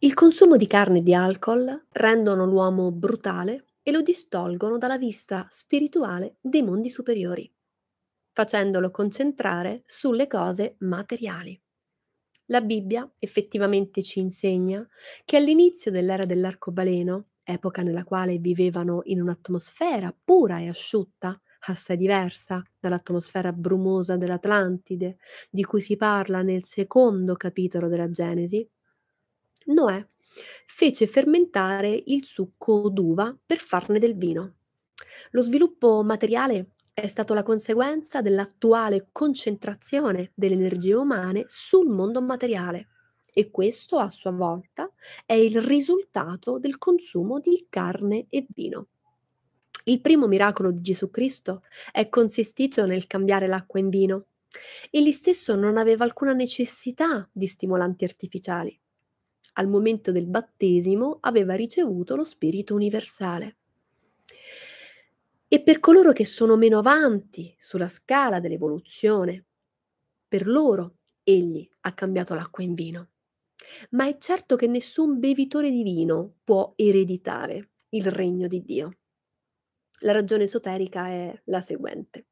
Il consumo di carne e di alcol rendono l'uomo brutale e lo distolgono dalla vista spirituale dei mondi superiori, facendolo concentrare sulle cose materiali. La Bibbia effettivamente ci insegna che all'inizio dell'era dell'arcobaleno, epoca nella quale vivevano in un'atmosfera pura e asciutta, assai diversa dall'atmosfera brumosa dell'Atlantide, di cui si parla nel secondo capitolo della Genesi, Noè fece fermentare il succo d'uva per farne del vino. Lo sviluppo materiale è stato la conseguenza dell'attuale concentrazione delle energie umane sul mondo materiale e questo a sua volta è il risultato del consumo di carne e vino. Il primo miracolo di Gesù Cristo è consistito nel cambiare l'acqua in vino. Egli stesso non aveva alcuna necessità di stimolanti artificiali al momento del battesimo aveva ricevuto lo Spirito universale. E per coloro che sono meno avanti sulla scala dell'evoluzione, per loro egli ha cambiato l'acqua in vino. Ma è certo che nessun bevitore di vino può ereditare il regno di Dio. La ragione esoterica è la seguente.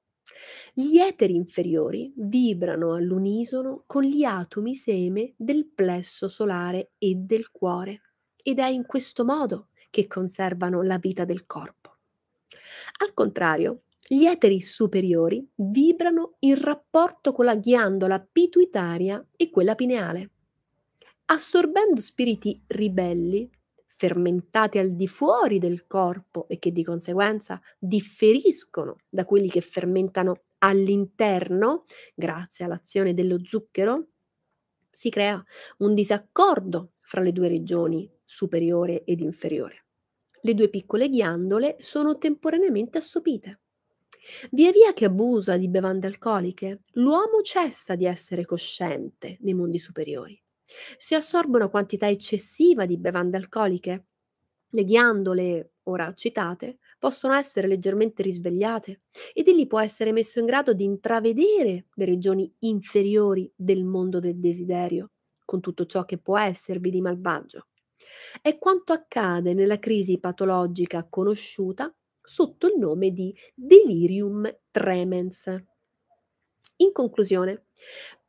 Gli eteri inferiori vibrano all'unisono con gli atomi seme del plesso solare e del cuore ed è in questo modo che conservano la vita del corpo. Al contrario, gli eteri superiori vibrano in rapporto con la ghiandola pituitaria e quella pineale. Assorbendo spiriti ribelli, fermentati al di fuori del corpo e che di conseguenza differiscono da quelli che fermentano all'interno, grazie all'azione dello zucchero, si crea un disaccordo fra le due regioni superiore ed inferiore. Le due piccole ghiandole sono temporaneamente assopite. Via via che abusa di bevande alcoliche, l'uomo cessa di essere cosciente nei mondi superiori si assorbono quantità eccessiva di bevande alcoliche. Le ghiandole, ora citate, possono essere leggermente risvegliate ed egli può essere messo in grado di intravedere le regioni inferiori del mondo del desiderio, con tutto ciò che può esservi di malvagio. È quanto accade nella crisi patologica conosciuta sotto il nome di delirium tremens. In conclusione,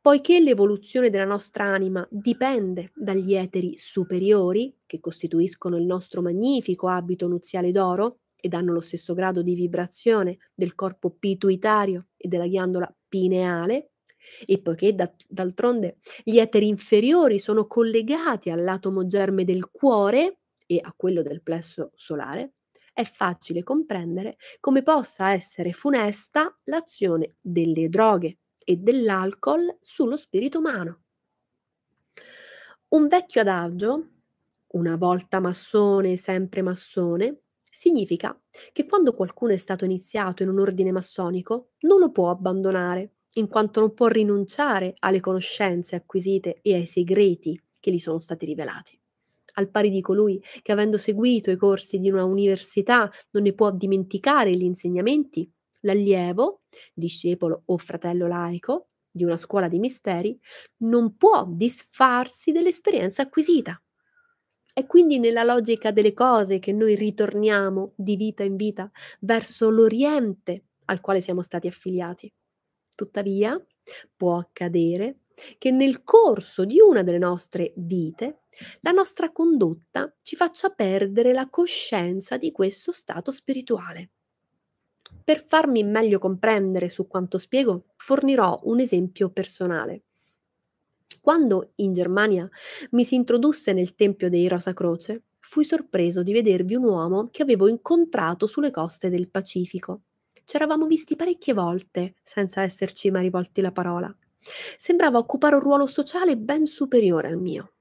poiché l'evoluzione della nostra anima dipende dagli eteri superiori, che costituiscono il nostro magnifico abito nuziale d'oro ed hanno lo stesso grado di vibrazione del corpo pituitario e della ghiandola pineale, e poiché da, d'altronde gli eteri inferiori sono collegati all'atomo germe del cuore e a quello del plesso solare, è facile comprendere come possa essere funesta l'azione delle droghe e dell'alcol sullo spirito umano. Un vecchio adagio, una volta massone, sempre massone, significa che quando qualcuno è stato iniziato in un ordine massonico non lo può abbandonare, in quanto non può rinunciare alle conoscenze acquisite e ai segreti che gli sono stati rivelati al pari di colui che avendo seguito i corsi di una università non ne può dimenticare gli insegnamenti, l'allievo, discepolo o fratello laico di una scuola di misteri, non può disfarsi dell'esperienza acquisita. È quindi nella logica delle cose che noi ritorniamo di vita in vita verso l'Oriente al quale siamo stati affiliati. Tuttavia, può accadere che nel corso di una delle nostre vite la nostra condotta ci faccia perdere la coscienza di questo stato spirituale. Per farmi meglio comprendere su quanto spiego, fornirò un esempio personale. Quando in Germania mi si introdusse nel Tempio dei Rosa Croce, fui sorpreso di vedervi un uomo che avevo incontrato sulle coste del Pacifico. Ci eravamo visti parecchie volte, senza esserci mai rivolti la parola. Sembrava occupare un ruolo sociale ben superiore al mio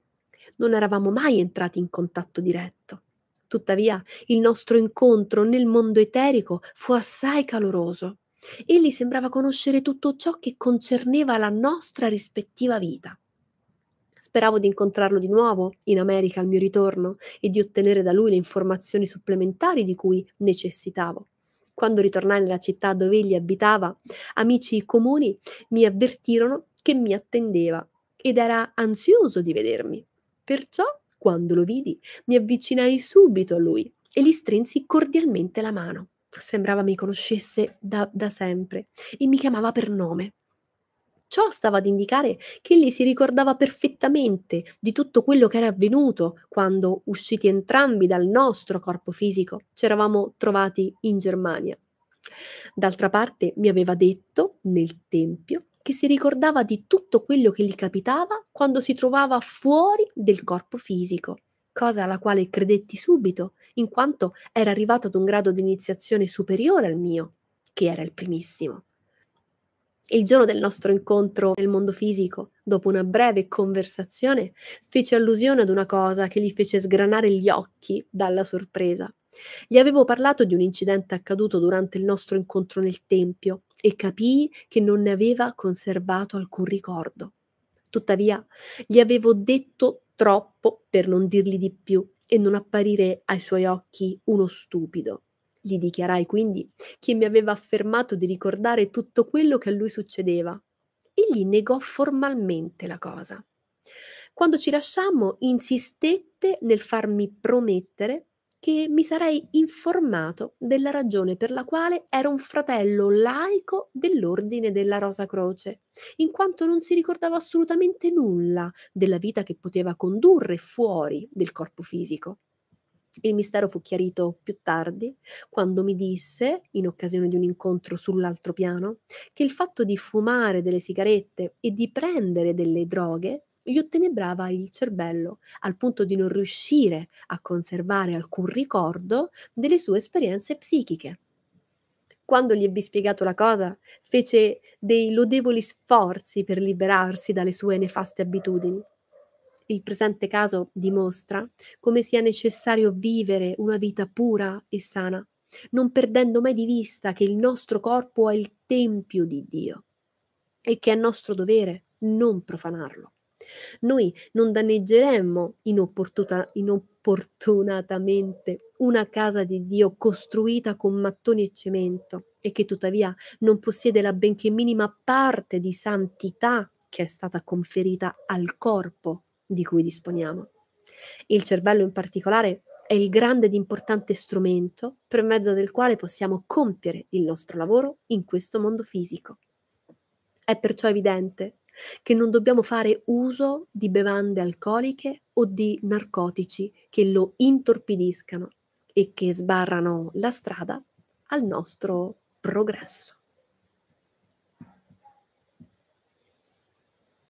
non eravamo mai entrati in contatto diretto. Tuttavia, il nostro incontro nel mondo eterico fu assai caloroso. Egli sembrava conoscere tutto ciò che concerneva la nostra rispettiva vita. Speravo di incontrarlo di nuovo in America al mio ritorno e di ottenere da lui le informazioni supplementari di cui necessitavo. Quando ritornai nella città dove egli abitava, amici comuni mi avvertirono che mi attendeva ed era ansioso di vedermi. Perciò, quando lo vidi, mi avvicinai subito a lui e gli strinsi cordialmente la mano. Sembrava mi conoscesse da, da sempre e mi chiamava per nome. Ciò stava ad indicare che egli si ricordava perfettamente di tutto quello che era avvenuto quando, usciti entrambi dal nostro corpo fisico, ci eravamo trovati in Germania. D'altra parte mi aveva detto, nel tempio, che si ricordava di tutto quello che gli capitava quando si trovava fuori del corpo fisico, cosa alla quale credetti subito, in quanto era arrivato ad un grado di iniziazione superiore al mio, che era il primissimo. Il giorno del nostro incontro nel mondo fisico, dopo una breve conversazione, fece allusione ad una cosa che gli fece sgranare gli occhi dalla sorpresa. Gli avevo parlato di un incidente accaduto durante il nostro incontro nel tempio e capii che non ne aveva conservato alcun ricordo. Tuttavia, gli avevo detto troppo per non dirgli di più e non apparire ai suoi occhi uno stupido. Gli dichiarai quindi che mi aveva affermato di ricordare tutto quello che a lui succedeva. Egli negò formalmente la cosa. Quando ci lasciammo, insistette nel farmi promettere che mi sarei informato della ragione per la quale era un fratello laico dell'ordine della Rosa Croce, in quanto non si ricordava assolutamente nulla della vita che poteva condurre fuori del corpo fisico. Il mistero fu chiarito più tardi, quando mi disse, in occasione di un incontro sull'altro piano, che il fatto di fumare delle sigarette e di prendere delle droghe gli ottenebrava il cervello, al punto di non riuscire a conservare alcun ricordo delle sue esperienze psichiche. Quando gli ebbi spiegato la cosa, fece dei lodevoli sforzi per liberarsi dalle sue nefaste abitudini. Il presente caso dimostra come sia necessario vivere una vita pura e sana, non perdendo mai di vista che il nostro corpo è il tempio di Dio e che è nostro dovere non profanarlo. Noi non danneggeremmo inopportuna, inopportunatamente una casa di Dio costruita con mattoni e cemento e che tuttavia non possiede la benché minima parte di santità che è stata conferita al corpo di cui disponiamo. Il cervello in particolare è il grande ed importante strumento per mezzo del quale possiamo compiere il nostro lavoro in questo mondo fisico. È perciò evidente che non dobbiamo fare uso di bevande alcoliche o di narcotici che lo intorpidiscano e che sbarrano la strada al nostro progresso.